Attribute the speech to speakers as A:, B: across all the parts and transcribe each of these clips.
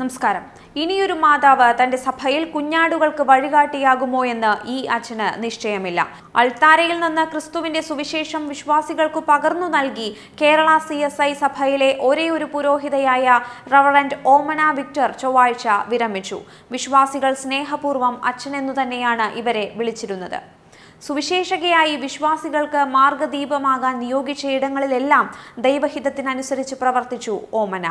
A: നമസ്കാരം ഇനിയൊരു മാതാവ് തന്റെ സഭയിൽ കുഞ്ഞാടുകൾക്ക് വഴികാട്ടിയാകുമോ എന്ന് ഈ അച്ഛന് നിശ്ചയമില്ല അൾത്താരയിൽ നിന്ന് ക്രിസ്തുവിന്റെ സുവിശേഷം വിശ്വാസികൾക്ക് പകർന്നു നൽകി കേരള സി എസ് ഐ സഭയിലെ ഒരേയൊരു പുരോഹിതയായ റവറന്റ് ഓമന വിക്ടർ ചൊവ്വാഴ്ച വിരമിച്ചു വിശ്വാസികൾ സ്നേഹപൂർവ്വം അച്ഛനെന്നു തന്നെയാണ് ഇവരെ വിളിച്ചിരുന്നത് സുവിശേഷകയായി വിശ്വാസികൾക്ക് മാർഗദീപമാകാൻ നിയോഗിച്ച ഇടങ്ങളിലെല്ലാം ദൈവഹിതത്തിനനുസരിച്ച് പ്രവർത്തിച്ചു ഓമന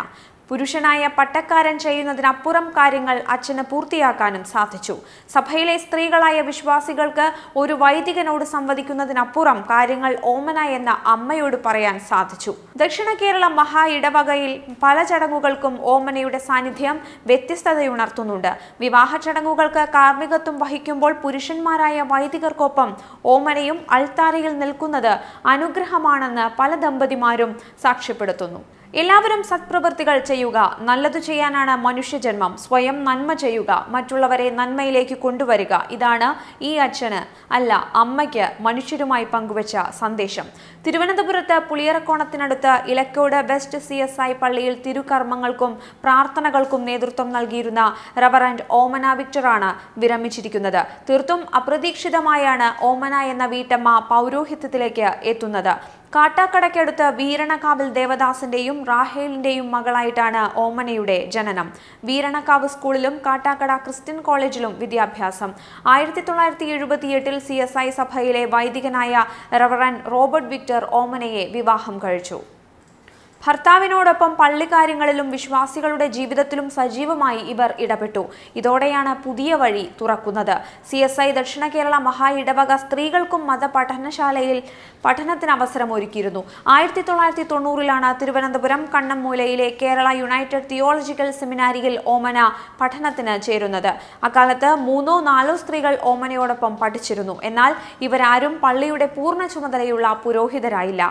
A: പുരുഷനായ പട്ടക്കാരൻ ചെയ്യുന്നതിനപ്പുറം കാര്യങ്ങൾ അച്ഛന് പൂർത്തിയാക്കാനും സാധിച്ചു സഭയിലെ സ്ത്രീകളായ വിശ്വാസികൾക്ക് ഒരു വൈദികനോട് സംവദിക്കുന്നതിനപ്പുറം കാര്യങ്ങൾ ഓമന എന്ന അമ്മയോട് പറയാൻ സാധിച്ചു ദക്ഷിണ കേരള മഹാ ഇടവകയിൽ പല ചടങ്ങുകൾക്കും ഓമനയുടെ സാന്നിധ്യം വ്യത്യസ്തതയുണർത്തുന്നുണ്ട് വിവാഹ ചടങ്ങുകൾക്ക് കാർമ്മികത്വം വഹിക്കുമ്പോൾ പുരുഷന്മാരായ വൈദികർക്കൊപ്പം ഓമനയും അൾത്താരയിൽ നിൽക്കുന്നത് അനുഗ്രഹമാണെന്ന് പല ദമ്പതിമാരും സാക്ഷ്യപ്പെടുത്തുന്നു എല്ലാവരും സത്പ്രവൃത്തികൾ ചെയ്യുക നല്ലതു ചെയ്യാനാണ് മനുഷ്യജന്മം സ്വയം നന്മ ചെയ്യുക മറ്റുള്ളവരെ നന്മയിലേക്ക് കൊണ്ടുവരിക ഇതാണ് ഈ അച്ഛന് അല്ല അമ്മയ്ക്ക് മനുഷ്യരുമായി പങ്കുവച്ച സന്ദേശം തിരുവനന്തപുരത്ത് പുളിയറക്കോണത്തിനടുത്ത് Ilakode west C S I പള്ളിയിൽ തിരുകർമ്മങ്ങൾക്കും പ്രാർത്ഥനകൾക്കും നേതൃത്വം നൽകിയിരുന്ന റവറൻഡ് ഓമന വിക്ടറാണ് വിരമിച്ചിരിക്കുന്നത് തീർത്തും അപ്രതീക്ഷിതമായാണ് ഓമന എന്ന വീട്ടമ്മ പൗരോഹിത്യത്തിലേക്ക് എത്തുന്നത് കാട്ടാക്കടയ്ക്കടുത്ത് വീരണക്കാവിൽ ദേവദാസിന്റെയും റാഹേലിന്റെയും മകളായിട്ടാണ് ഓമനയുടെ ജനനം വീരണക്കാവ് സ്കൂളിലും കാട്ടാക്കട ക്രിസ്ത്യൻ കോളേജിലും വിദ്യാഭ്യാസം ആയിരത്തി തൊള്ളായിരത്തി എഴുപത്തിയെട്ടിൽ സി എസ് ഐ സഭയിലെ വൈദികനായ റവറൻ റോബർട്ട് വിക്ടർ ഓമനയെ വിവാഹം കഴിച്ചു ഭർത്താവിനോടൊപ്പം പള്ളിക്കാര്യങ്ങളിലും വിശ്വാസികളുടെ ജീവിതത്തിലും സജീവമായി ഇവർ ഇടപെട്ടു ഇതോടെയാണ് പുതിയ വഴി തുറക്കുന്നത് സി എസ് ഐ ദക്ഷിണ കേരള മഹാ ഇടവക സ്ത്രീകൾക്കും മത പഠനശാലയിൽ പഠനത്തിന് അവസരമൊരുക്കിയിരുന്നു ആയിരത്തി തൊള്ളായിരത്തി തൊണ്ണൂറിലാണ് തിരുവനന്തപുരം കണ്ണമ്മൂലയിലെ കേരള യുണൈറ്റഡ് തിയോളജിക്കൽ സെമിനാരിയിൽ ഓമന പഠനത്തിന് ചേരുന്നത് അക്കാലത്ത് മൂന്നോ നാലോ സ്ത്രീകൾ ഓമനയോടൊപ്പം പഠിച്ചിരുന്നു എന്നാൽ ഇവരാരും പള്ളിയുടെ പൂർണ്ണ ചുമതലയുള്ള പുരോഹിതരായില്ല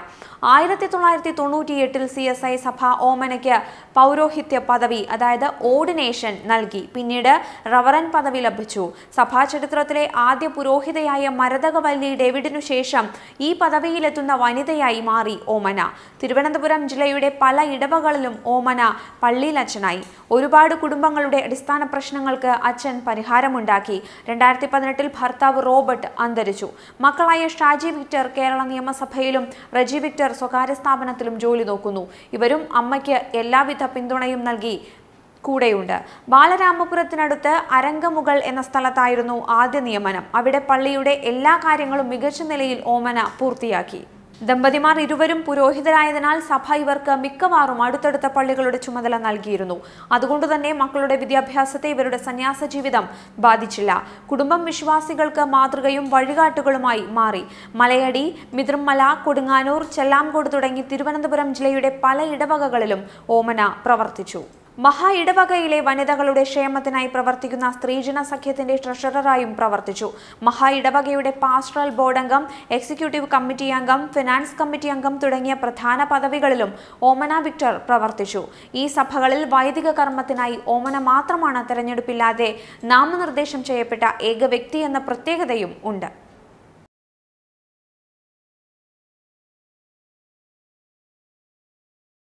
A: ആയിരത്തി തൊള്ളായിരത്തി തൊണ്ണൂറ്റിയെട്ടിൽ സി എസ് ഐ സഭ ഓമനയ്ക്ക് പൗരോഹിത്യ പദവി അതായത് ഓർഡിനേഷൻ നൽകി പിന്നീട് റവറൻ പദവി ലഭിച്ചു സഭാ ചരിത്രത്തിലെ ആദ്യ പുരോഹിതയായ മരതകവല്ലി ഡേവിഡിനു ശേഷം ഈ പദവിയിലെത്തുന്ന വനിതയായി മാറി ഓമന തിരുവനന്തപുരം ജില്ലയുടെ പല ഇടവകളിലും ഓമന പള്ളിയിലച്ഛനായി ഒരുപാട് കുടുംബങ്ങളുടെ അടിസ്ഥാന പ്രശ്നങ്ങൾക്ക് അച്ഛൻ പരിഹാരമുണ്ടാക്കി രണ്ടായിരത്തി പതിനെട്ടിൽ ഭർത്താവ് റോബർട്ട് അന്തരിച്ചു മക്കളായ ഷാജി വിക്ടർ കേരള നിയമസഭയിലും റജി വിക്ടർ സ്വകാര്യ സ്ഥാപനത്തിലും ജോലി നോക്കുന്നു ഇവരും അമ്മയ്ക്ക് എല്ലാവിധ പിന്തുണയും നൽകി കൂടെയുണ്ട് ബാലരാമപുരത്തിനടുത്ത് അരങ്കമുകൾ എന്ന സ്ഥലത്തായിരുന്നു ആദ്യ നിയമനം അവിടെ പള്ളിയുടെ എല്ലാ കാര്യങ്ങളും മികച്ച നിലയിൽ ഓമന പൂർത്തിയാക്കി ദമ്പതിമാർ ഇരുവരും പുരോഹിതരായതിനാൽ സഭ ഇവർക്ക് മിക്കവാറും അടുത്തടുത്ത പള്ളികളുടെ ചുമതല നൽകിയിരുന്നു അതുകൊണ്ട് തന്നെ മക്കളുടെ വിദ്യാഭ്യാസത്തെ ഇവരുടെ സന്യാസ ജീവിതം ബാധിച്ചില്ല കുടുംബം വിശ്വാസികൾക്ക് മാതൃകയും വഴികാട്ടുകളുമായി മാറി മലയടി മിതൃമല കൊടുങ്ങാനൂർ ചെല്ലാംകോട് തുടങ്ങി തിരുവനന്തപുരം ജില്ലയുടെ പല ഇടവകകളിലും ഓമന പ്രവർത്തിച്ചു മഹാ ഇടവകയിലെ വനിതകളുടെ ക്ഷേമത്തിനായി പ്രവർത്തിക്കുന്ന സ്ത്രീജന സഖ്യത്തിന്റെ ട്രഷററായും പ്രവർത്തിച്ചു മഹാ ഇടവകയുടെ പാസ്റ്ററൽ ബോർഡ് അംഗം എക്സിക്യൂട്ടീവ് കമ്മിറ്റി അംഗം ഫിനാൻസ് കമ്മിറ്റി അംഗം തുടങ്ങിയ പ്രധാന പദവികളിലും ഓമന വിക്ടർ പ്രവർത്തിച്ചു ഈ സഭകളിൽ വൈദിക കർമ്മത്തിനായി ഓമന മാത്രമാണ് തെരഞ്ഞെടുപ്പില്ലാതെ നാമനിർദ്ദേശം ചെയ്യപ്പെട്ട ഏക വ്യക്തി എന്ന പ്രത്യേകതയും ഉണ്ട്